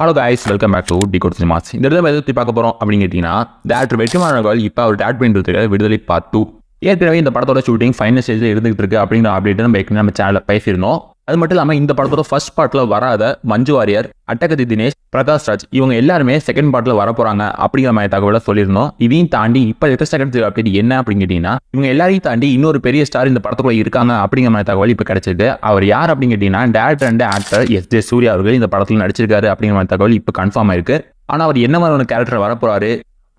hello guys welcome back to கொடுத்து cinemas இந்த இடத்துல எதிர்த்து பார்க்க போகிறோம் அப்படின்னு கேட்டிங்கன்னா டேரக்டர் வெற்றிமான கோயில் இப்போ அவர் டேட் பண்ணிட்டு இருக்காரு விடுதலை பார்த்து ஏற்கனவே இந்த படத்தோட ஷூட்டிங் ஃபைனல் ஸ்டேஜில் இருந்துகிட்டு இருக்கு அப்படிங்கிற அப்டேட் நம்ம ஏற்கனவே நம்ம சேனலில் பேசியிருந்தோம் அது மட்டும் இல்லாமல் இந்த படத்தோட ஃபர்ஸ்ட் பார்ட்டில் வராத மஞ்சு வாரியர் அட்டகதி தினேஷ் பிரகாஷ் ராஜ் இவங்க எல்லாருமே செகண்ட் பார்ட்டில் வர போகிறாங்க அப்படிங்கிற மாதிரி தகவலை சொல்லியிருந்தோம் இதையும் தாண்டி இப்போ லேட்டஸ்ட் செகண்ட் அப்டேட் என்ன அப்படின்னு கேட்டிங்கன்னா இவங்க எல்லாரையும் தாண்டி இன்னொரு பெரிய ஸ்டார் இந்த படத்துக்குள்ள இருக்காங்க அப்படிங்கிற மாதிரி தகவல் இப்போ கிடைச்சிருக்கு அவர் யார் அப்படின்னு கேட்டிங்கன்னா director and actor S J Suryah அவர்கள் இந்த படத்தில் நடிச்சிருக்காரு அப்படிங்கிற மாதிரி தகவல் இப்போ கன்ஃபார்ம் ஆயிருக்கு ஆனால் அவர் என்ன மாதிரி ஒன்று கேரக்டர் வரப்போறாரு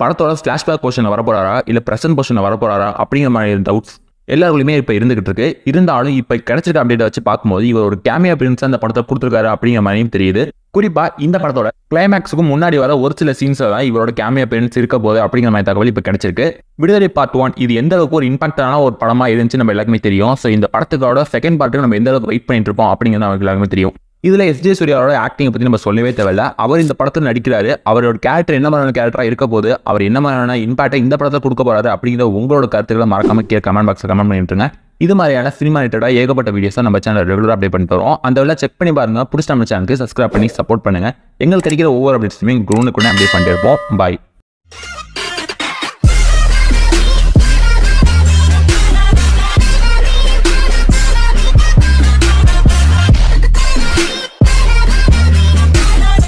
படத்தோட ஃப்ளாஷ்பேக் போர்ஷனில் வரப்போறாரா இல்லை ப்ரெசன்ட் போர்ஷனில் வரப்போறாரா அப்படிங்கிற மாதிரி டவுட்ஸ் எல்லாருக்குள்ளுமே இப்போ இருந்துகிட்டு இருக்கு இருந்தாலும் இப்போ கிடைச்சிருக்க அப்டேட் வச்சு பார்க்கும்போது இவர் ஒரு கேமியா பிரின்ஸ் அந்த படத்தை கொடுத்துருக்காரு அப்படிங்கிற மாதிரியும் தெரியுது குறிப்பா இந்த படத்தோட கிளைமேக்ஸுக்கு முன்னாடி வர ஒரு சில சீன்ஸ் தான் இவரோட கேமியா பிரின்ஸ் இருக்க போது அப்படிங்கிற மாதிரி தகவல் இப்போ கிடைச்சிருக்கு விடுதலை பார்ட் ஒன் இது எந்த அளவுக்கு ஒரு இம்பாக்டான ஒரு படமா இருந்துச்சு நம்ம எல்லாருக்குமே தெரியும் ஸோ இந்த படத்துக்கோட செகண்ட் பார்ட்டுக்கு நம்ம எந்த அளவுக்கு வெயிட் பண்ணிட்டு இருப்போம் அப்படிங்கிறது நமக்கு எல்லாருக்குமே தெரியும் இதில் எஸ் ஜே சூர்யாவோட ஆக்டிங்கை பற்றி நம்ம சொல்லவே தேவையில்ல அவர் இந்த படத்தில் நடிக்கிறாரு அவரோட கேரக்டர் என்ன மாதிரியான கேரக்டராக இருக்க போது அவர் என்ன மாதிரியான இம்பாக்டை இந்த படத்தில் கொடுக்க போகிறாரு அப்படிங்கிற உங்களோட கருத்துக்களை மறக்காம கீழே கமெண்ட் பாக்ஸில் கமெண்ட் பண்ணிட்டுருங்க இது மாதிரியான சினிமா ரிலேட்டடாக ஏகப்பட்ட வீடியோஸை நம்ம சேனல் ரெகுலராக அப்டேட் பண்ணிட்டு வரோம் அந்த வேலை செக் பண்ணி பாருங்கள் பிடிச்ச நம்ம சேனலுக்கு சப்ஸ்கிரைப் பண்ணி சப்போர்ட் பண்ணுங்கள் எங்களுக்கு கிடைக்கிற ஒவ்வொரு அப்டேட்ஸுமே குரூனுக்குள்ளே அப்டேட் பண்ணிட்டு இருப்போம் பாய்